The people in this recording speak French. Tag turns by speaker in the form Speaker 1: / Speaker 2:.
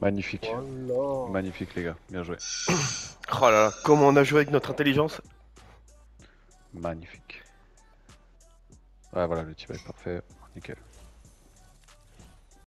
Speaker 1: Magnifique. Oh Magnifique les gars, bien joué. oh là là,
Speaker 2: comment on a joué avec notre intelligence
Speaker 1: Magnifique.
Speaker 3: Ouais voilà, le type est parfait, nickel.